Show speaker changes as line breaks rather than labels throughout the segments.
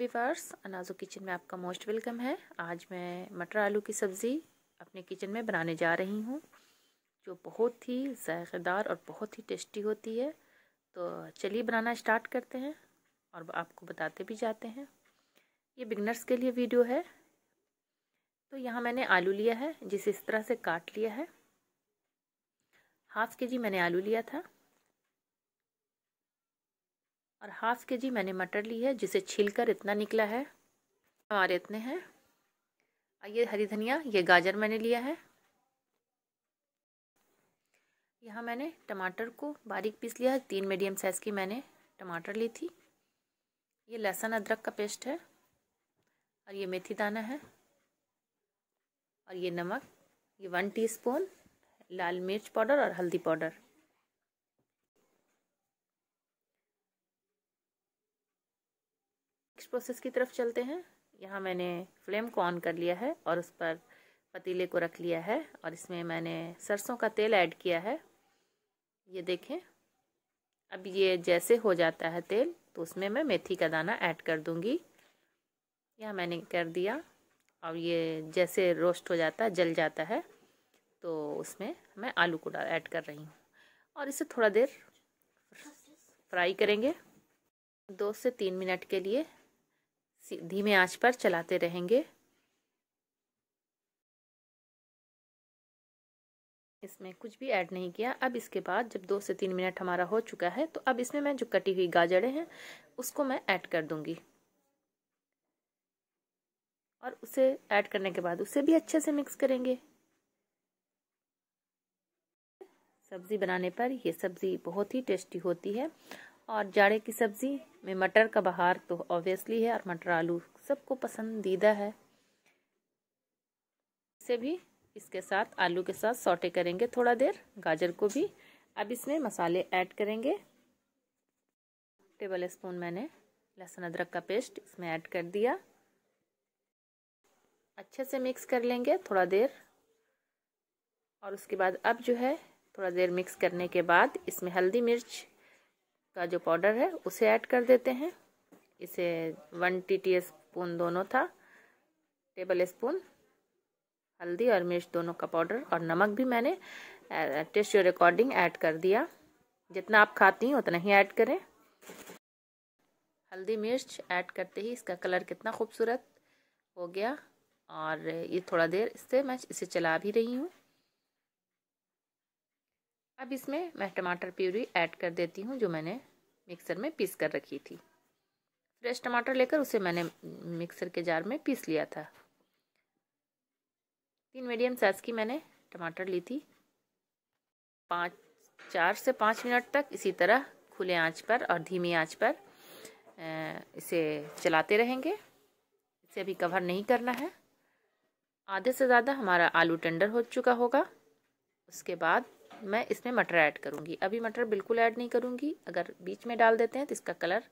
viewers अनाजो kitchen में आपका मोस्ट वेलकम है आज मैं मटर आलू की सब्ज़ी अपने किचन में बनाने जा रही हूँ जो बहुत ही जायकेदार और बहुत ही टेस्टी होती है तो चलिए बनाना स्टार्ट करते हैं और आपको बताते भी जाते हैं ये बिगनर्स के लिए वीडियो है तो यहाँ मैंने आलू लिया है जिसे इस तरह से काट लिया है हाफ के जी मैंने आलू लिया था और हाफ के जी मैंने मटर ली है जिसे छीलकर इतना निकला है हमारे इतने हैं और ये हरी धनिया ये गाजर मैंने लिया है यहाँ मैंने टमाटर को बारीक पीस लिया है तीन मीडियम साइज़ की मैंने टमाटर ली थी ये लहसुन अदरक का पेस्ट है और ये मेथी दाना है और ये नमक ये वन टीस्पून लाल मिर्च पाउडर और हल्दी पाउडर प्रोसेस की तरफ चलते हैं यहाँ मैंने फ्लेम को ऑन कर लिया है और उस पर पतीले को रख लिया है और इसमें मैंने सरसों का तेल ऐड किया है ये देखें अब ये जैसे हो जाता है तेल तो उसमें मैं मेथी का दाना ऐड कर दूँगी यह मैंने कर दिया और ये जैसे रोस्ट हो जाता है जल जाता है तो उसमें मैं आलू को ऐड कर रही हूँ और इसे थोड़ा देर फ्राई करेंगे दो से तीन मिनट के लिए धीमे आंच पर चलाते रहेंगे इसमें कुछ भी ऐड नहीं किया अब इसके बाद जब दो से तीन मिनट हमारा हो चुका है तो अब इसमें मैं जो कटी हुई गाजरें हैं उसको मैं ऐड कर दूंगी और उसे ऐड करने के बाद उसे भी अच्छे से मिक्स करेंगे सब्ज़ी बनाने पर यह सब्ज़ी बहुत ही टेस्टी होती है और जाड़े की सब्ज़ी में मटर का बहार तो ऑब्वियसली है और मटर आलू सबको पसंदीदा है इसे भी इसके साथ आलू के साथ सौटे करेंगे थोड़ा देर गाजर को भी अब इसमें मसाले ऐड करेंगे टेबल स्पून मैंने लहसुन अदरक का पेस्ट इसमें ऐड कर दिया अच्छे से मिक्स कर लेंगे थोड़ा देर और उसके बाद अब जो है थोड़ा देर मिक्स करने के बाद इसमें हल्दी मिर्च का जो पाउडर है उसे ऐड कर देते हैं इसे वन टी टी स्पून दोनों था टेबल स्पून हल्दी और मिर्च दोनों का पाउडर और नमक भी मैंने टेस्ट योर अकॉर्डिंग ऐड कर दिया जितना आप खाती हैं उतना ही ऐड करें हल्दी मिर्च ऐड करते ही इसका कलर कितना खूबसूरत हो गया और ये थोड़ा देर इससे मैं इसे चला भी रही हूँ अब इसमें मैं टमाटर प्यूरी ऐड कर देती हूँ जो मैंने मिक्सर में पीस कर रखी थी फ्रेश टमाटर लेकर उसे मैंने मिक्सर के जार में पीस लिया था तीन मीडियम साइज़ की मैंने टमाटर ली थी पाँच चार से पाँच मिनट तक इसी तरह खुले आंच पर और धीमी आंच पर इसे चलाते रहेंगे इसे अभी कवर नहीं करना है आधे से ज़्यादा हमारा आलू टेंडर हो चुका होगा उसके बाद मैं इसमें मटर ऐड करूँगी अभी मटर बिल्कुल ऐड नहीं करूँगी अगर बीच में डाल देते हैं तो इसका कलर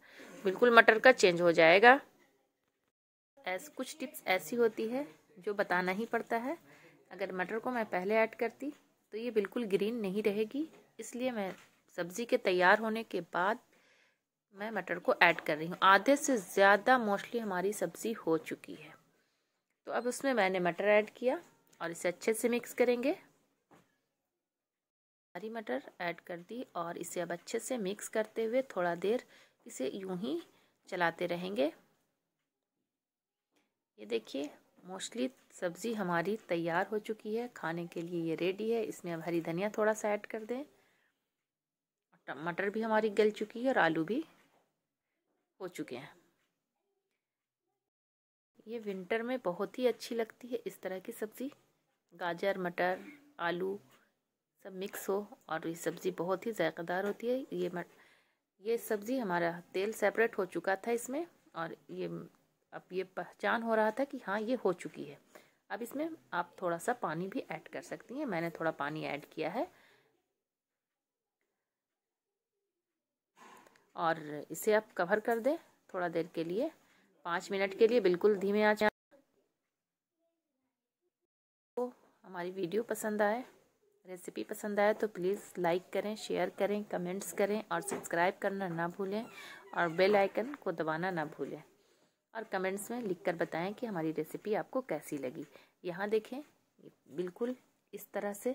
बिल्कुल मटर का चेंज हो जाएगा ऐस कुछ टिप्स ऐसी होती है जो बताना ही पड़ता है अगर मटर को मैं पहले ऐड करती तो ये बिल्कुल ग्रीन नहीं रहेगी इसलिए मैं सब्ज़ी के तैयार होने के बाद मैं मटर को ऐड कर रही हूँ आधे से ज़्यादा मोस्टली हमारी सब्ज़ी हो चुकी है तो अब उसमें मैंने मटर ऐड किया और इसे अच्छे से मिक्स करेंगे हरी मटर ऐड कर दी और इसे अब अच्छे से मिक्स करते हुए थोड़ा देर इसे यूं ही चलाते रहेंगे ये देखिए मोस्टली सब्ज़ी हमारी तैयार हो चुकी है खाने के लिए ये रेडी है इसमें अब हरी धनिया थोड़ा सा ऐड कर दें मटर भी हमारी गल चुकी है और आलू भी हो चुके हैं ये विंटर में बहुत ही अच्छी लगती है इस तरह की सब्ज़ी गाजर मटर आलू सब मिक्स हो और ये सब्ज़ी बहुत ही ज़ायकेदार होती है ये मट ये सब्ज़ी हमारा तेल सेपरेट हो चुका था इसमें और ये अब ये पहचान हो रहा था कि हाँ ये हो चुकी है अब इसमें आप थोड़ा सा पानी भी ऐड कर सकती हैं मैंने थोड़ा पानी ऐड किया है और इसे आप कवर कर दें थोड़ा देर के लिए पाँच मिनट के लिए बिल्कुल धीमे आ तो हमारी वीडियो पसंद आए रेसिपी पसंद आए तो प्लीज़ लाइक करें शेयर करें कमेंट्स करें और सब्सक्राइब करना ना भूलें और बेल आइकन को दबाना ना भूलें और कमेंट्स में लिखकर बताएं कि हमारी रेसिपी आपको कैसी लगी यहाँ देखें बिल्कुल इस तरह से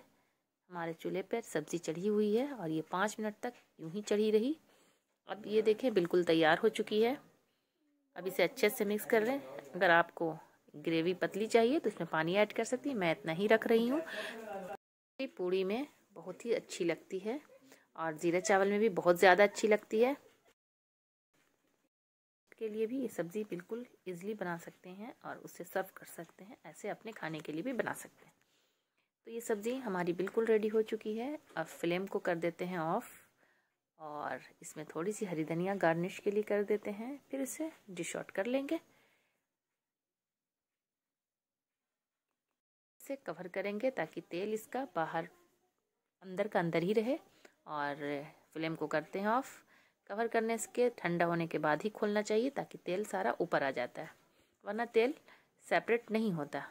हमारे चूल्हे पर सब्ज़ी चढ़ी हुई है और ये पाँच मिनट तक यूं ही चढ़ी रही अब ये देखें बिल्कुल तैयार हो चुकी है अब इसे अच्छे से मिक्स कर लें अगर आपको ग्रेवी पतली चाहिए तो इसमें पानी ऐड कर सकती हैं मैं इतना ही रख रही हूँ पूड़ी में बहुत ही अच्छी लगती है और ज़ीरा चावल में भी बहुत ज़्यादा अच्छी लगती है के लिए भी ये सब्ज़ी बिल्कुल इजली बना सकते हैं और उससे सर्व कर सकते हैं ऐसे अपने खाने के लिए भी बना सकते हैं तो ये सब्ज़ी हमारी बिल्कुल रेडी हो चुकी है अब फ्लेम को कर देते हैं ऑफ़ और इसमें थोड़ी सी हरी धनिया गार्निश के लिए कर देते हैं फिर इसे डिश आउट कर लेंगे से कवर करेंगे ताकि तेल इसका बाहर अंदर का अंदर ही रहे और फ्लेम को करते हैं ऑफ़ कवर करने के ठंडा होने के बाद ही खोलना चाहिए ताकि तेल सारा ऊपर आ जाता है वरना तेल सेपरेट नहीं होता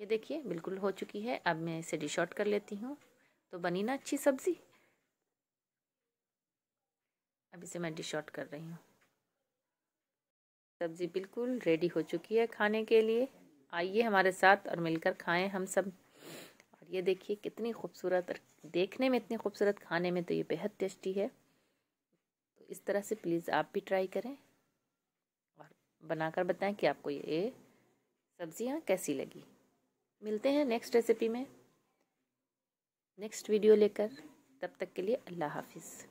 ये देखिए बिल्कुल हो चुकी है अब मैं इसे डिश आउट कर लेती हूँ तो बनी ना अच्छी सब्ज़ी अब इसे मैं डिश आउट कर रही हूँ सब्ज़ी बिल्कुल रेडी हो चुकी है खाने के लिए आइए हमारे साथ और मिलकर खाएं हम सब और ये देखिए कितनी खूबसूरत और देखने में इतनी खूबसूरत खाने में तो ये बेहद टेस्टी है तो इस तरह से प्लीज़ आप भी ट्राई करें और बनाकर बताएं कि आपको ये सब्ज़ियाँ कैसी लगी मिलते हैं नेक्स्ट रेसिपी में नेक्स्ट वीडियो लेकर तब तक के लिए अल्लाह हाफिज़